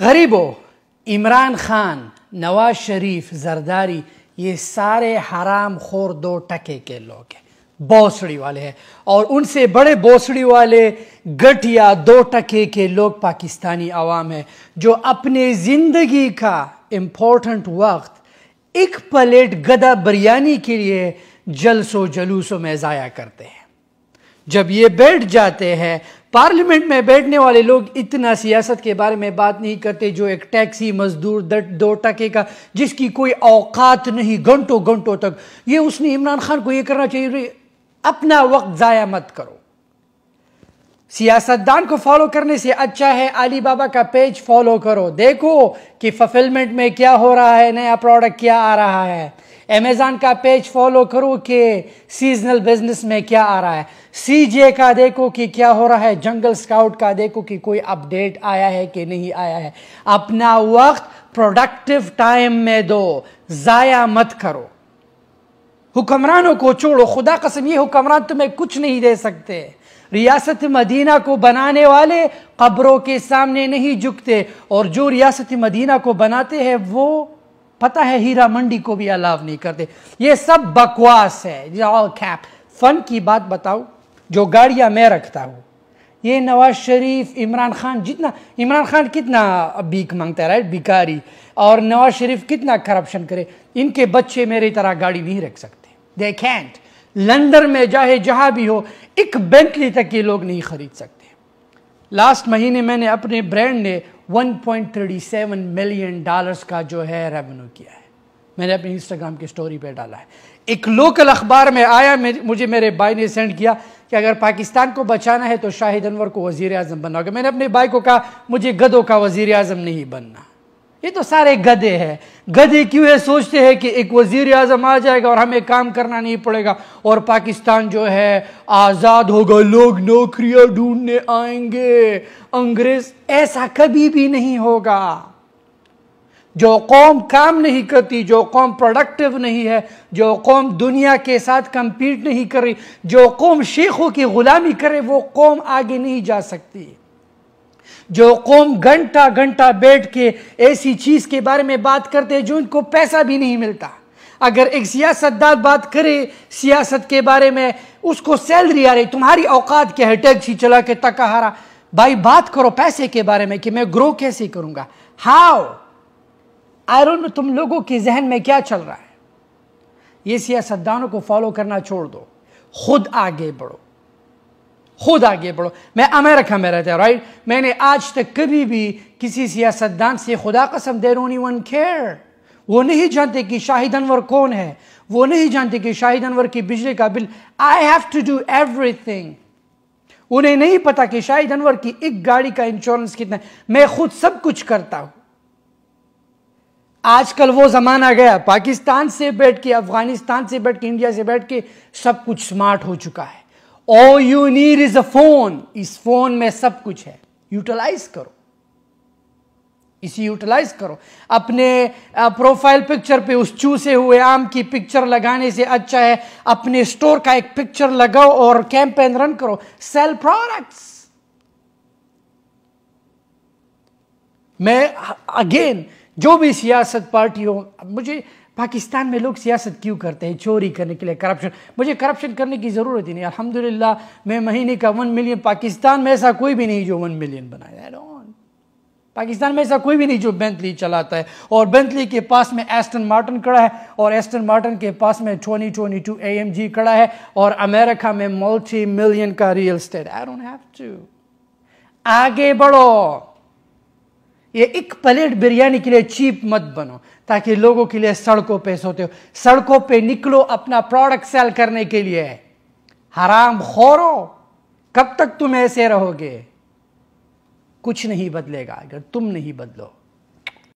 गरीबों इमरान खान नवाज शरीफ जरदारी ये सारे हराम खोर दो टके के लोग हैं बोसड़ी वाले हैं और उनसे बड़े बोसड़ी वाले गठिया दो टके के लोग पाकिस्तानी आवाम हैं जो अपने ज़िंदगी का इम्पोर्टेंट वक्त एक प्लेट गदा बिरयानी के लिए जलसो जलूसों में ज़ाया करते हैं जब ये बैठ जाते हैं पार्लियामेंट में बैठने वाले लोग इतना सियासत के बारे में बात नहीं करते जो एक टैक्सी मजदूर दो टके का जिसकी कोई औकात नहीं घंटों घंटों तक ये उसने इमरान खान को ये करना चाहिए अपना वक्त ज़ाया मत करो सियासतदान को फॉलो करने से अच्छा है अली बाबा का पेज फॉलो करो देखो कि फफिलमेंट में क्या हो रहा है नया प्रोडक्ट क्या आ रहा है अमेज़ान का पेज फॉलो करो कि सीजनल बिजनेस में क्या आ रहा है सीजे का देखो कि क्या हो रहा है जंगल स्काउट का देखो कि कोई अपडेट आया है कि नहीं आया है अपना वक्त प्रोडक्टिव टाइम में दो जाया मत करो हुक्मरानों को छोड़ो खुदा कसम ये हुक्मरान तुम्हें कुछ नहीं दे सकते रियासत मदीना को बनाने वाले कब्रों के सामने नहीं झुकते और जो रियासत मदीना को बनाते हैं वो पता है हीरा मंडी को भी अलाव नहीं करते ये सब बकवास है कैप फन की बात बताओ जो गाड़ियाँ मैं रखता हूँ ये नवाज शरीफ इमरान खान जितना इमरान खान कितना बीक मांगता है राइट भिकारी और नवाज शरीफ कितना करप्शन करे इनके बच्चे मेरी तरह गाड़ी नहीं रख सकते दे कैंट लंदन में चाहे जहाँ भी हो एक बेंटली तक ये लोग नहीं खरीद सकते लास्ट महीने मैंने अपने ब्रांड ने 1.37 मिलियन डॉलर्स का जो है रेवेन्यू किया है मैंने अपनी इंस्टाग्राम की स्टोरी पर डाला है एक लोकल अखबार में आया मुझे मेरे भाई ने सेंड किया कि अगर पाकिस्तान को बचाना है तो शाहिद अनवर को वजीर अजम बना होगा मैंने अपने भाई को कहा मुझे गदों का वजीर अजम नहीं बनना ये तो सारे गधे हैं गधे क्यों है सोचते हैं कि एक वजीर अजम आ जाएगा और हमें काम करना नहीं पड़ेगा और पाकिस्तान जो है आज़ाद होगा लोग नौकरियां ढूंढने आएंगे अंग्रेज ऐसा कभी भी नहीं होगा जो कौम काम नहीं करती जो कौम प्रोडक्टिव नहीं है जो कौम दुनिया के साथ कंपीट नहीं कर रही जो कौम शेखों की ग़ुलामी करे वो कौम आगे नहीं जा सकती जो कौम घंटा घंटा बैठ के ऐसी चीज़ के बारे में बात करते जो इनको पैसा भी नहीं मिलता अगर एक सियासतदार बात करे सियासत के बारे में उसको सैलरी आ रही तुम्हारी औकात क्या है टैक्सी चला के तकाहारा भाई बात करो पैसे के बारे में कि मैं ग्रो कैसे करूँगा हाउ आयरन तुम लोगों के जहन में क्या चल रहा है ये सियासतदानों को फॉलो करना छोड़ दो खुद आगे बढ़ो खुद आगे बढ़ो मैं अमेरिका में रहता राइट मैंने आज तक कभी भी किसी सियासतदान से खुदा कसम दे रोनी वन केयर वो नहीं जानते कि शाहिद अनवर कौन है वो नहीं जानते कि शाहिद अनवर की बिजली का bill I have to do everything उन्हें नहीं पता कि शाहिद अनवर की एक गाड़ी का इंश्योरेंस कितना है मैं खुद सब कुछ करता हूं आजकल वो ज़माना गया पाकिस्तान से बैठ के अफगानिस्तान से बैठ के इंडिया से बैठ के सब कुछ स्मार्ट हो चुका है all you need is a phone इस फ़ोन में सब कुछ है यूटिलाइज करो इसे यूटिलाइज करो अपने प्रोफाइल पिक्चर पे उस चूसे हुए आम की पिक्चर लगाने से अच्छा है अपने स्टोर का एक पिक्चर लगाओ और कैंपेन रन करो सेल प्रोडक्ट्स मैं अगेन जो भी सियासत पार्टी हो मुझे पाकिस्तान में लोग सियासत क्यों करते हैं चोरी करने के लिए करप्शन मुझे करप्शन करने की ज़रूरत ही नहीं अल्हम्दुलिल्लाह मैं महीने का वन मिलियन पाकिस्तान में ऐसा कोई भी नहीं जो वन मिलियन बनाया पाकिस्तान में ऐसा कोई भी नहीं जो बेंतली चलाता है और बेंतली के पास में एस्टन मार्टन खड़ा है और एस्टन मार्टन के पास में twenty twenty two A M G खड़ा है और अमेरिका में मल्टी मिलियन का real estate I don't have to आगे बढ़ो ये एक प्लेट बिरयानी के लिए चीप मत बनो ताकि लोगों के लिए सड़कों पे सोते हो सड़कों पे निकलो अपना प्रोडक्ट सेल करने के लिए हराम खोरो कब तक तुम ऐसे रहोगे कुछ नहीं बदलेगा अगर तुम नहीं बदलो